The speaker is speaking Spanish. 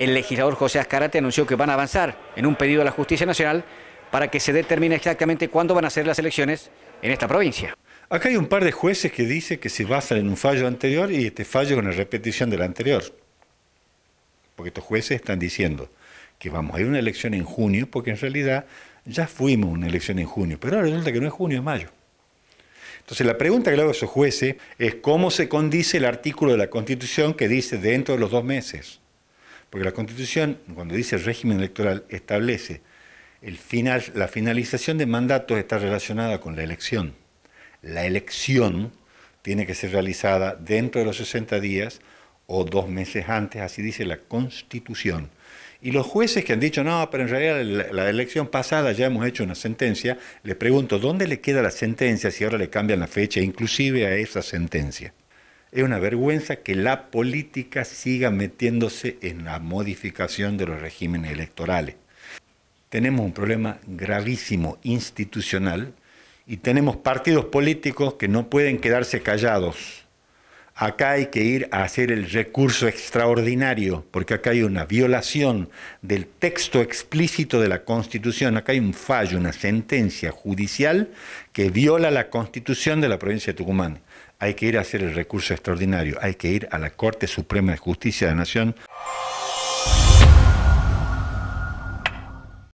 el legislador José Azcarate anunció que van a avanzar en un pedido a la Justicia Nacional para que se determine exactamente cuándo van a ser las elecciones en esta provincia. Acá hay un par de jueces que dicen que se basan en un fallo anterior y este fallo es una repetición del anterior. Porque estos jueces están diciendo que vamos a ir a una elección en junio, porque en realidad ya fuimos a una elección en junio, pero ahora resulta que no es junio, es mayo. Entonces la pregunta que le hago a esos jueces es cómo se condice el artículo de la Constitución que dice dentro de los dos meses. Porque la Constitución, cuando dice régimen electoral, establece el la finalización de mandatos está relacionada con la elección. La elección tiene que ser realizada dentro de los 60 días o dos meses antes, así dice la Constitución. Y los jueces que han dicho, no, pero en realidad la, elección pasada ya hemos hecho una sentencia, le pregunto, ¿dónde le queda la sentencia si ahora le cambian la fecha inclusive a esa sentencia? Es una vergüenza que la política siga metiéndose en la modificación de los regímenes electorales. Tenemos un problema gravísimo institucional y tenemos partidos políticos que no pueden quedarse callados acá hay que ir a hacer el recurso extraordinario, porque acá hay una violación del texto explícito de la Constitución, acá hay un fallo, una sentencia judicial que viola la Constitución de la provincia de Tucumán. Hay que ir a hacer el recurso extraordinario, hay que ir a la Corte Suprema de Justicia de la Nación.